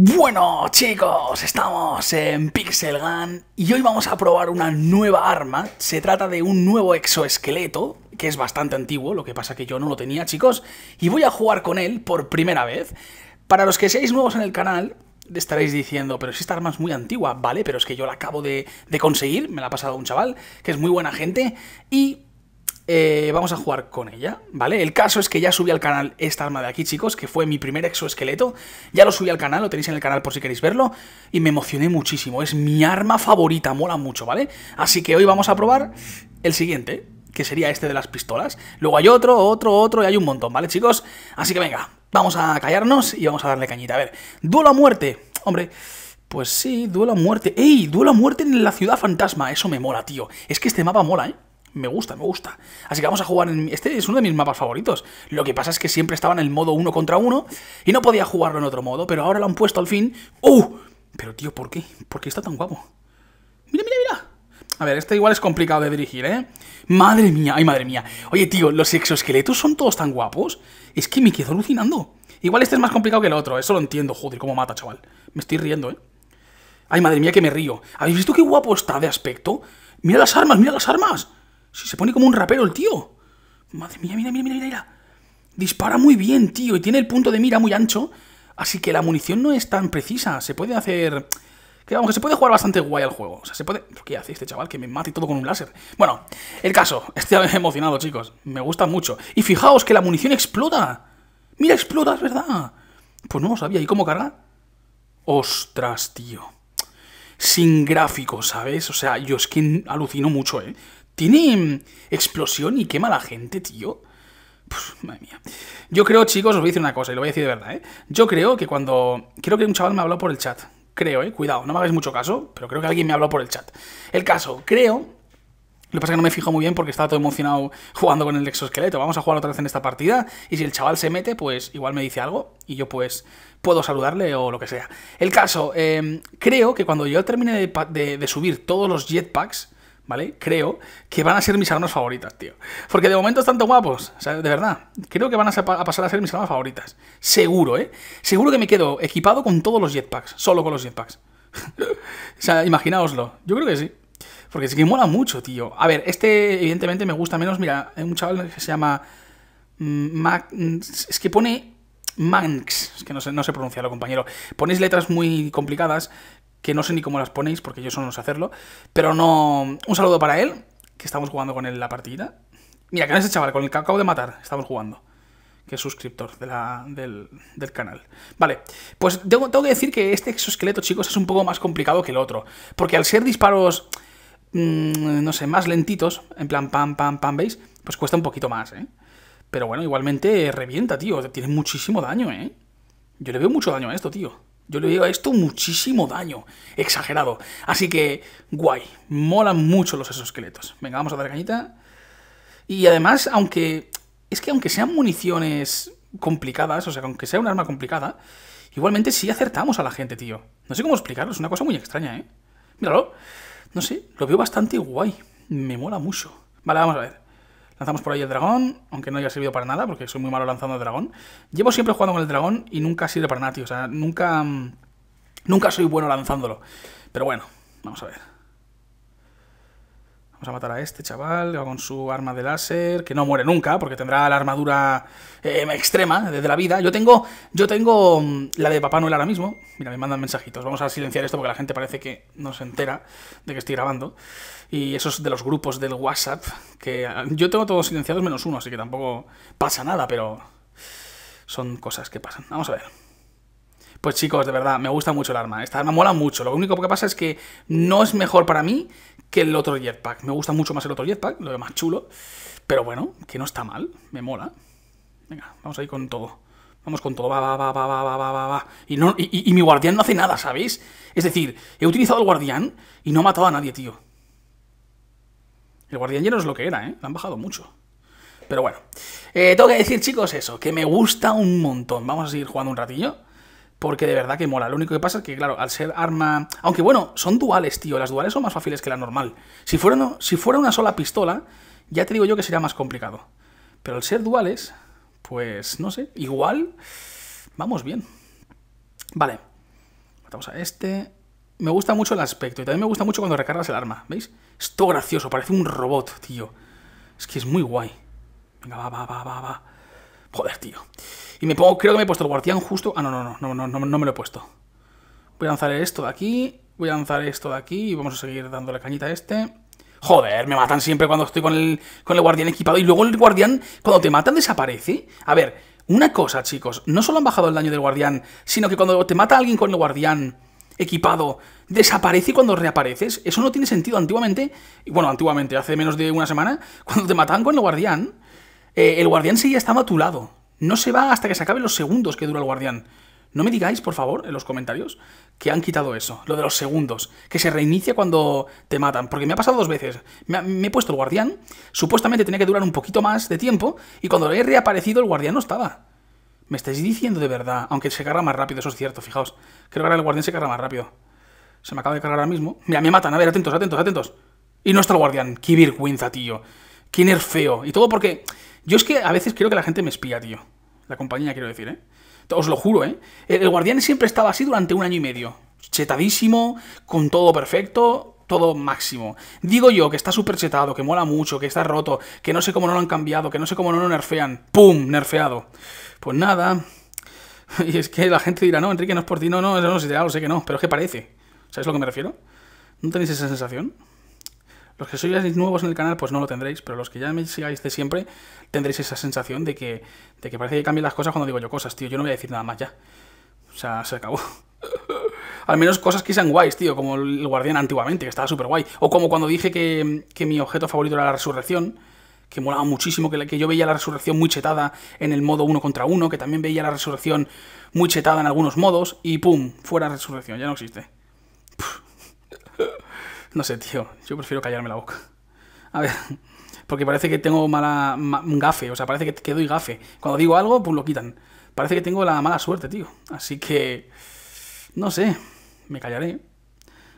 Bueno chicos, estamos en Pixel Gun y hoy vamos a probar una nueva arma. Se trata de un nuevo exoesqueleto, que es bastante antiguo, lo que pasa que yo no lo tenía chicos, y voy a jugar con él por primera vez. Para los que seáis nuevos en el canal, estaréis diciendo, pero si esta arma es muy antigua, vale, pero es que yo la acabo de, de conseguir, me la ha pasado un chaval, que es muy buena gente, y eh, vamos a jugar con ella, ¿vale? El caso es que ya subí al canal esta arma de aquí, chicos, que fue mi primer exoesqueleto. Ya lo subí al canal, lo tenéis en el canal por si queréis verlo. Y me emocioné muchísimo, es mi arma favorita, mola mucho, ¿vale? Así que hoy vamos a probar el siguiente, que sería este de las pistolas. Luego hay otro, otro, otro, y hay un montón, ¿vale, chicos? Así que venga, vamos a callarnos y vamos a darle cañita. A ver, duelo a muerte, hombre... Pues sí, duelo a muerte. ¡Ey! Duelo a muerte en la ciudad fantasma. Eso me mola, tío. Es que este mapa mola, ¿eh? Me gusta, me gusta. Así que vamos a jugar en... Este es uno de mis mapas favoritos. Lo que pasa es que siempre estaba en el modo uno contra uno y no podía jugarlo en otro modo, pero ahora lo han puesto al fin. ¡Uh! Pero tío, ¿por qué? ¿Por qué está tan guapo? ¡Mira, mira, mira! A ver, este igual es complicado de dirigir, ¿eh? ¡Madre mía! ¡Ay, madre mía! Oye, tío, ¿los exoesqueletos son todos tan guapos? Es que me quedo alucinando. Igual este es más complicado que el otro, eso lo entiendo, joder, cómo mata, chaval. Me estoy riendo, ¿eh? ¡Ay, madre mía, que me río! ¿Habéis visto qué guapo está de aspecto? ¡Mira las armas, mira las armas! se pone como un rapero el tío. Madre mía, mira, mira, mira, mira. Dispara muy bien, tío, y tiene el punto de mira muy ancho. Así que la munición no es tan precisa. Se puede hacer... Que vamos, que se puede jugar bastante guay al juego. O sea, se puede... ¿Qué hace este chaval? Que me mate todo con un láser. Bueno, el caso. Estoy emocionado, chicos. Me gusta mucho. Y fijaos que la munición explota. Mira, explota, es verdad. Pues no lo sabía. ¿Y cómo carga? Ostras, tío. Sin gráfico, ¿sabes? O sea, yo es que alucino mucho, ¿eh? tiene mm, explosión y quema la gente, tío. Pues, madre mía. Yo creo, chicos, os voy a decir una cosa, y lo voy a decir de verdad, ¿eh? Yo creo que cuando... Creo que un chaval me habló por el chat. Creo, ¿eh? Cuidado, no me hagáis mucho caso, pero creo que alguien me habló por el chat. El caso, creo... Lo que pasa es que no me fijo muy bien porque estaba todo emocionado jugando con el exoesqueleto. Vamos a jugar otra vez en esta partida y si el chaval se mete, pues igual me dice algo y yo pues puedo saludarle o lo que sea. El caso, eh, creo que cuando yo termine de subir todos los jetpacks ¿vale? Creo que van a ser mis armas favoritas, tío. Porque de momento están tan guapos, o sea, de verdad. Creo que van a, pasar a ser mis armas favoritas. Seguro, ¿eh? Seguro que me quedo equipado con todos los jetpacks, solo con los jetpacks. o sea, imaginaoslo. Yo creo que sí. Porque es que mola mucho, tío. A ver, este evidentemente me gusta menos. Mira, hay un chaval que se llama... Mm, mm, es que pone Manx, es que no sé, no sé pronunciarlo, compañero. Ponéis letras muy complicadas que no sé ni cómo las ponéis porque yo solo no sé hacerlo, pero no... Un saludo para él, que estamos jugando con él la partida. Mira, que ese chaval, con el que acabo de matar, estamos jugando que es suscriptor del, canal. Vale, pues tengo, tengo, que decir que este exoesqueleto, chicos, es un poco más complicado que el otro. Porque al ser disparos, mm, no sé, más lentitos, en plan pam, pam, pam, ¿veis? Pues cuesta un poquito más, ¿eh? Pero bueno, igualmente revienta, tío. Tiene muchísimo daño, ¿eh? Yo le veo mucho daño a esto, tío. Yo le digo a esto muchísimo daño, exagerado. Así que, guay, molan mucho los exoesqueletos. Venga, vamos a dar cañita. Y además, aunque. Es que aunque sean municiones complicadas, o sea, aunque sea un arma complicada, igualmente sí acertamos a la gente, tío. No sé cómo explicarlo, es una cosa muy extraña, ¿eh? Míralo. No sé, lo veo bastante guay. Me mola mucho. Vale, vamos a ver. Lanzamos por ahí el dragón, aunque no haya servido para nada, porque soy muy malo lanzando el dragón. Llevo siempre jugando con el dragón y nunca sirve para nada, tío. O sea, nunca, mm, nunca soy bueno lanzándolo. Pero bueno, vamos a ver. Vamos a matar a este chaval, con su arma de láser, que no muere nunca, porque tendrá la armadura eh, extrema desde la vida. Yo tengo yo tengo mm, la de Papá Noel ahora mismo. Mira, me mandan mensajitos. Vamos a silenciar esto porque la gente parece que no se entera de que estoy grabando. Y esos de los grupos del WhatsApp, que ah, yo tengo todos silenciados menos uno, así que tampoco pasa nada, pero son cosas que pasan. Vamos a ver. Pues chicos, de verdad, me gusta mucho el arma. Esta arma mola mucho. Lo único que pasa es que no es mejor para mí que el otro jetpack. Me gusta mucho más el otro jetpack, lo de más chulo. Pero bueno, que no está mal, me mola. Venga, vamos a ir con todo. Vamos con todo, va, va, va, va, va, va, va, va. Y, y, mi guardián no hace nada, ¿sabéis? Es decir, he utilizado el guardián y no he matado a nadie, tío. El guardián ya no es lo que era, ¿eh? Lo han bajado mucho. Pero bueno, eh, tengo que decir, chicos, eso, que me gusta un montón. Vamos a seguir jugando un ratillo porque de verdad que mola. Lo único que pasa es que, claro, al ser arma... Aunque bueno, son duales, tío. Las duales son más fáciles que la normal. Si fuera, si fuera una sola pistola, ya te digo yo que sería más complicado. Pero al ser duales, pues no sé, igual vamos bien. Vale, matamos a este. Me gusta mucho el aspecto y también me gusta mucho cuando recargas el arma, ¿veis? Es todo gracioso, parece un robot, tío. Es que es muy guay. Venga, va, va, va, va, va. Joder, tío. Y me pongo, creo que me he puesto el guardián justo. Ah, no, no, no, no, no, no me lo he puesto. Voy a lanzar esto de aquí. Voy a lanzar esto de aquí. Y vamos a seguir dando la cañita a este. Joder, me matan siempre cuando estoy con el, con el guardián equipado. Y luego el guardián, cuando te matan, desaparece. A ver, una cosa, chicos. No solo han bajado el daño del guardián, sino que cuando te mata alguien con el guardián equipado desaparece cuando reapareces. Eso no tiene sentido. Antiguamente, bueno, antiguamente, hace menos de una semana, cuando te mataban con el guardián, eh, el guardián seguía estaba a tu lado. No se va hasta que se acaben los segundos que dura el guardián. No me digáis, por favor, en los comentarios, que han quitado eso, lo de los segundos, que se reinicia cuando te matan, porque me ha pasado dos veces. Me, he puesto el guardián, supuestamente tenía que durar un poquito más de tiempo, y cuando lo he reaparecido el guardián no estaba. Me estáis diciendo de verdad, aunque se carga más rápido, eso es cierto, fijaos. Creo que ahora el guardián se carga más rápido. Se me acaba de cargar ahora mismo. Mira, me matan, a ver, atentos, atentos, atentos. Y no está el guardián, qué vergüenza, tío qué nerfeo. Y todo porque yo es que a veces creo que la gente me espía, tío. La compañía, quiero decir, ¿eh? Os lo juro, ¿eh? El guardián siempre estaba así durante un año y medio. Chetadísimo, con todo perfecto, todo máximo. Digo yo que está súper chetado, que mola mucho, que está roto, que no sé cómo no lo han cambiado, que no sé cómo no lo nerfean. ¡Pum! Nerfeado. Pues nada. Y es que la gente dirá, no, Enrique, no es por ti. No, no, no, no, ya sé que no. Pero es que parece. ¿Sabes a lo que me refiero? ¿No tenéis esa sensación? Los que sois nuevos en el canal, pues no lo tendréis, pero los que ya me sigáis de siempre, tendréis esa sensación de que, que parece que cambian las cosas cuando digo yo cosas, tío. Yo no voy a decir nada más ya. O sea, se acabó. Al menos cosas que sean guays, tío, como el guardián antiguamente, que estaba súper guay. O como cuando dije que, mi objeto favorito era la resurrección, que molaba muchísimo, que, que yo veía la resurrección muy chetada en el modo uno contra uno, que también veía la resurrección muy chetada en algunos modos, y ¡pum! Fuera resurrección, ya no existe. No sé, tío. Yo prefiero callarme la boca. A ver. Porque parece que tengo mala. gafe. O sea, parece que, que doy gafe. Cuando digo algo, pues lo quitan. Parece que tengo la mala suerte, tío. Así que. No sé. Me callaré.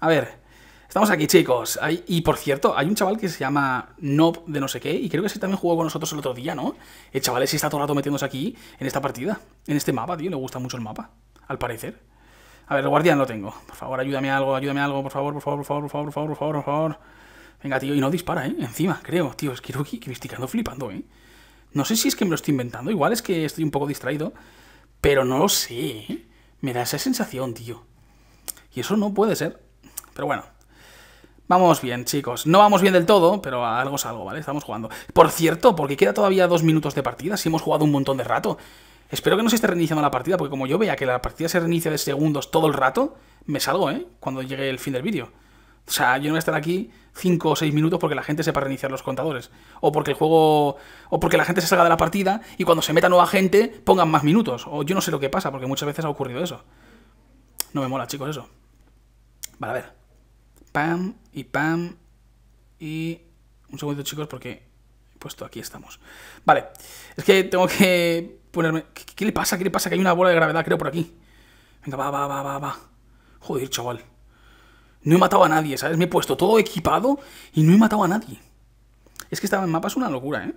A ver. Estamos aquí, chicos. y por cierto, hay un chaval que se llama Nob de no sé qué, y creo que ese también jugó con nosotros el otro día, ¿no? El chaval ese está todo el rato metiéndose aquí, en esta partida, en este mapa, tío. Le gusta mucho el mapa, al parecer. A ver, el guardián lo tengo. Por favor, ayúdame algo, ayúdame algo, por favor, por favor, por favor, por favor, por favor, por favor, Venga, tío, y no dispara, ¿eh? Encima, creo, tío, es que que me estoy flipando, ¿eh? No sé si es que me lo estoy inventando, igual es que estoy un poco distraído, pero no lo sé, ¿eh? Me da esa sensación, tío. Y eso no puede ser. Pero bueno. Vamos bien, chicos. No vamos bien del todo, pero algo es algo, ¿vale? Estamos jugando. Por cierto, porque queda todavía dos minutos de partida, si hemos jugado un montón de rato. Espero que no se esté reiniciando la partida, porque como yo vea que la partida se reinicia de segundos todo el rato, me salgo, ¿eh? Cuando llegue el fin del vídeo. O sea, yo no voy a estar aquí 5 o 6 minutos porque la gente sepa reiniciar los contadores. O porque el juego. O porque la gente se salga de la partida y cuando se meta nueva gente pongan más minutos. O yo no sé lo que pasa, porque muchas veces ha ocurrido eso. No me mola, chicos, eso. Vale, a ver. Pam y pam. Y. Un segundo, chicos, porque. He puesto aquí estamos. Vale. Es que tengo que ¿Qué, ¿Qué, le pasa? ¿Qué le pasa? Que hay una bola de gravedad, creo, por aquí. Venga, va, va, va, va, va. Joder, chaval. No he matado a nadie, ¿sabes? Me he puesto todo equipado y no he matado a nadie. Es que este mapa es una locura, ¿eh?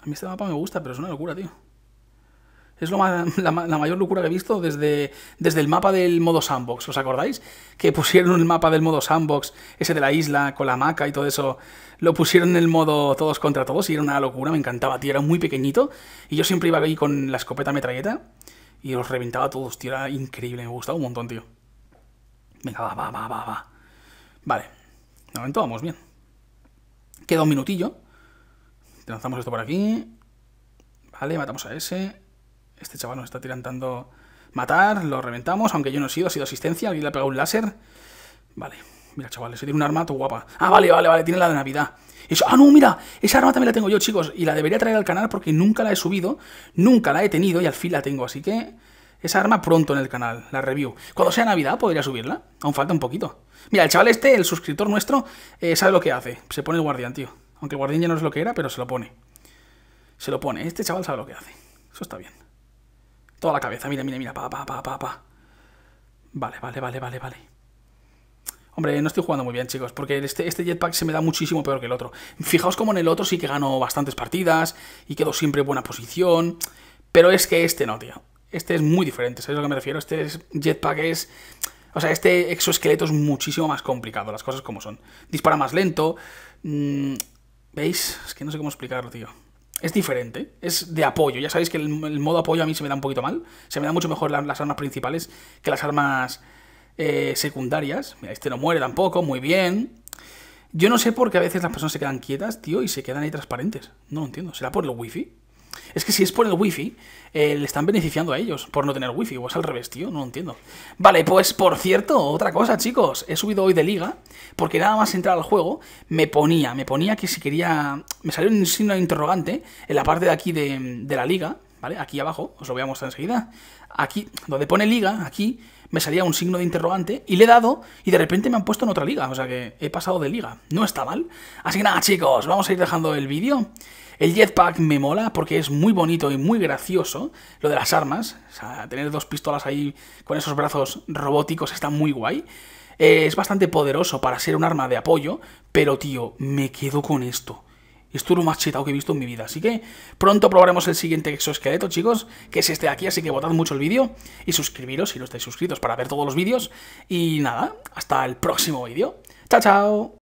A mí este mapa me gusta, pero es una locura, tío. Es lo la, mayor locura que he visto desde, desde el mapa del modo sandbox, ¿os acordáis? Que pusieron el mapa del modo sandbox, ese de la isla, con la maca y todo eso, lo pusieron en el modo todos contra todos y era una locura, me encantaba, tío, era muy pequeñito y yo siempre iba ahí con la escopeta metralleta y los reventaba a todos, tío, era increíble, me gustaba un montón, tío. Venga, va, va, va, va, va. Vale, de momento vamos bien. Queda un minutillo. Lanzamos esto por aquí. Vale, matamos a ese. Este chaval nos está tirantando matar, lo reventamos, aunque yo no he sido, ha sido asistencia, alguien le ha pegado un láser. Vale, mira, chavales, se tiene un arma guapa. Ah, vale, vale, vale, tiene la de Navidad. ah, no, mira, esa arma también la tengo yo, chicos, y la debería traer al canal porque nunca la he subido, nunca la he tenido y al fin la tengo, así que esa arma pronto en el canal, la review. Cuando sea Navidad podría subirla, aún falta un poquito. Mira, el chaval este, el suscriptor nuestro, eh, sabe lo que hace, se pone el guardián, tío. Aunque el guardián ya no es lo que era, pero se lo pone. Se lo pone, este chaval sabe lo que hace, eso está bien. Toda la cabeza, mira, mira, mira, pa, pa, pa, pa, pa. Vale, vale, vale, vale, vale. Hombre, no estoy jugando muy bien, chicos, porque este, este jetpack se me da muchísimo peor que el otro. Fijaos como en el otro sí que gano bastantes partidas y quedo siempre en buena posición, pero es que este no, tío. Este es muy diferente, ¿sabéis a lo que me refiero? Este jetpack es... O sea, este exoesqueleto es muchísimo más complicado, las cosas como son. Dispara más lento. Mm, ¿Veis? Es que no sé cómo explicarlo, tío es diferente, es de apoyo. Ya sabéis que el, modo apoyo a mí se me da un poquito mal. Se me da mucho mejor las armas principales que las armas eh, secundarias. Mira, este no muere tampoco, muy bien. Yo no sé por qué a veces las personas se quedan quietas, tío, y se quedan ahí transparentes. No lo entiendo. ¿Será por el wifi? Es que si es por el wifi, eh, le están beneficiando a ellos por no tener wifi, o es al revés, tío, no lo entiendo. Vale, pues por cierto, otra cosa, chicos, he subido hoy de liga, porque nada más entrar al juego, me ponía, me ponía que si quería. Me salió un signo de interrogante en la parte de aquí de, de la liga, ¿vale? Aquí abajo, os lo voy a mostrar enseguida. Aquí, donde pone liga, aquí me salía un signo de interrogante y le he dado y de repente me han puesto en otra liga, o sea que he pasado de liga, no está mal. Así que nada chicos, vamos a ir dejando el vídeo. El jetpack me mola porque es muy bonito y muy gracioso lo de las armas. O sea, tener dos pistolas ahí con esos brazos robóticos está muy guay. Eh, es bastante poderoso para ser un arma de apoyo, pero tío, me quedo con esto. Esto es lo más chetado que he visto en mi vida. Así que pronto probaremos el siguiente exoesqueleto, chicos, que es este de aquí. Así que votad mucho el vídeo y suscribiros si no estáis suscritos para ver todos los vídeos. Y nada, hasta el próximo vídeo. Chao, chao.